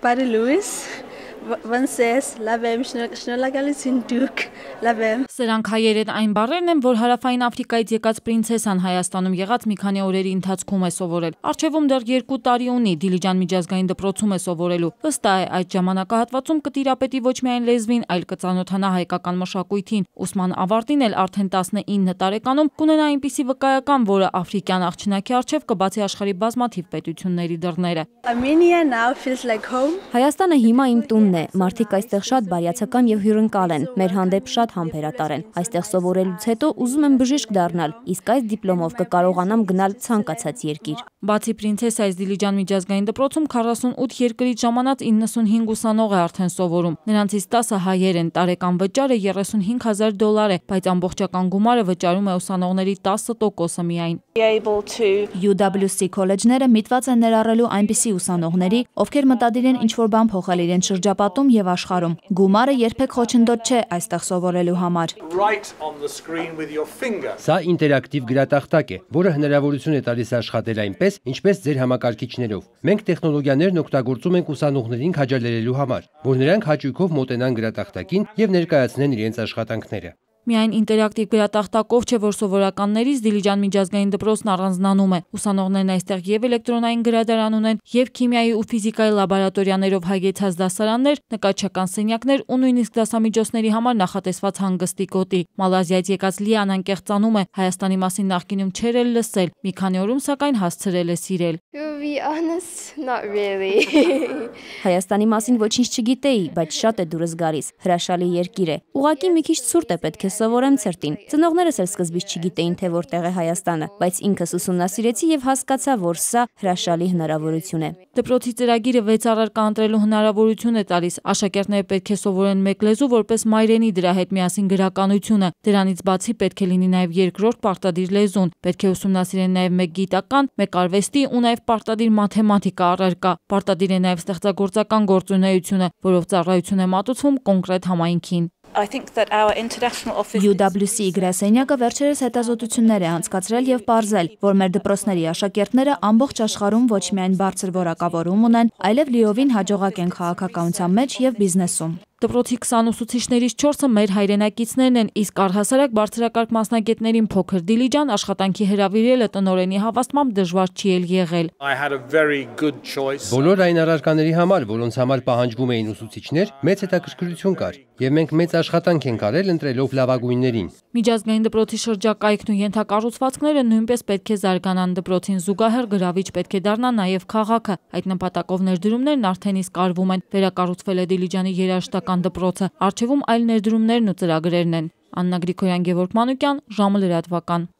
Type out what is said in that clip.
Pari Louis, Van Ses, Lavem, Schnurlagalis in լավ է։ Սրանք հայերեն այն բառերն են, որ հարավային Աֆրիկայից եկած պրինցեսան Հայաստանում եղած մի քանի օրերի ընթացքում է սովորել։ Արջևում դեռ 2 տարի ունի, Դիլիջան միջազգային դպրոցում է սովորելու։ Ըստ այ այդ ժամանակահատվածում կտիրապետի ոչ միայն լեզվին, այլ կծանոթանա հայկական մշակույթին։ Ուսման ավարտին էլ արդեն 19 տարեկանում կունենա այնպիսի վկայական, որը աֆրիկյան աղջնակի արչև կբացի աշխարհի բազմաթիվ պետությունների դռները։ Հայաստանը հիմա իմ տունն է։ Մարդիկ այստեղ շատ բարյացակամ եւ հյուրընկալ են։ Մեր հանդեպ շատ շատ համբերատար են։ Այստեղ սովորելուց հետո ուզում եմ բժիշկ դառնալ, իսկ այս դիպլոմով կկարողանամ գնալ ցանկացած երկիր։ Բացի Պրինցես այս Դիլիջան միջազգային դպրոցում 48 երկրից ժամանած 95 ուսանող է արդեն սովորում։ Նրանցից 10-ը հայեր են, տարեկան վճարը 35000 դոլար է, բայց ամբողջական գումարը վճարում է ուսանողների 10%-ը միայն։ UWC քոլեջները միտված են ներառելու այնպիսի ուսանողների, ովքեր մտադիր են ինչ-որ բան փոխել իրենց շրջապատում եւ աշխարհում։ Գումարը երբեք խոչընդոտ չէ այստեղ սովորել կառավարելու համար։ Սա ինտերակտիվ գրատախտակ է, որը հնարավորություն է տալիս աշխատել այնպես, ինչպես ձեր համակարգիչներով։ Մենք տեխնոլոգիաներն օգտագործում ենք ուսանողներին քաջալերելու համար, որ նրանք հաճույքով մոտենան գրատախտակին եւ ներկայացնեն իրենց աշխատանքները։ Միայն ինտերակտիվ գրատախտակով չէ, որ սովորականներից Դիլիջան միջազգային դպրոցն առանձնանում է։ Ուսանողներն այստեղ եւ էլեկտրոնային գրադարան ունեն, եւ քիմիայի ու ֆիզիկայի լաբորատորիաներով հագեցած դասարաններ, նկարչական սենյակներ ու նույնիսկ դասամիջոցների համար նախատեսված հանգստի գոտի։ Մալազիայից եկած Լիան անկեղծանում է, Հայաստանի մասին նախկինում չէր էլ լսել։ Մի քանի օրում սակայն հասցրել է սիրել be honest, not really. Հայաստանի մասին ոչինչ չգիտեի, բայց շատ է դուրս գալիս։ Հրաշալի երկիր է։ Ուղղակի մի քիչ ցուրտ է պետք է սովորեմ ծերտին։ Ծնողներս էլ սկզբից չգիտեին, թե որտեղ է Հայաստանը, բայց ինքս ուսումնասիրեցի եւ հասկացա, որ սա հրաշալի հնարավորություն է։ Դպրոցի ծրագիրը 6 առարկա ընտրելու հնարավորություն է տալիս։ Աշակերտները պետք է սովորեն մեկ լեզու, որպես մայրենի դրա հետ միասին գրականությունը։ Դրանից բացի պետք է լինի նաեւ երկրորդ պարտադիր լեզուն։ Պետք է ուսումնասիրեն նաեւ մեկ գիտական, մեկ արվեստի ու նաեւ պարտ պարտադիր մաթեմատիկա առարկա, պարտադիր է նաև ստեղծագործական գործունեությունը, որով ծառայություն է մատուցում կոնկրետ համայնքին։ UWC գրասենյակը վերջերս հետազոտություններ է անցկացրել և պարզել, որ մեր դպրոսների աշակերտները ամբողջ աշխարում ոչ միայն բարձր որակավորում ունեն, այլև լիովին հաջողակ են քաղաքականության մեջ և բիզնեսում։ Դպրոցի 20 ուսուցիչներից 4-ը մեր հայրենակիցներն են, իսկ առհասարակ բարձրակարգ մասնագետներին փոքր դիլիջան աշխատանքի հրավիրելը տնորենի հավաստմամբ դժվար չի էլ եղել։ Բոլոր այն առարկաների համար, որոնց համար պահանջվում էին ուսուցիչներ, մեծ հետաքրքրություն կար, եւ մենք մեծ աշխատանք ենք արել ընտրելով լավագույններին։ Միջազգային դպրոցի շրջակայքն ու ենթակառուցվածքները նույնպես պետք է զարգանան դպրոցին զուգահեռ գրավիչ պետք է դառնա նաեւ քաղաքը։ Այդ նպատակով ներդրումներն արդեն իսկ արվում են։ Վերակառուցվել է Դիլիջանի երաշտակ Գյուղական դպրոցը։ Արջևում այլ ներդրումներն ու ծրագրերն են։ Աննա Գրիգորյան, Գևորգ Մանուկյան, ժամը լրատվական։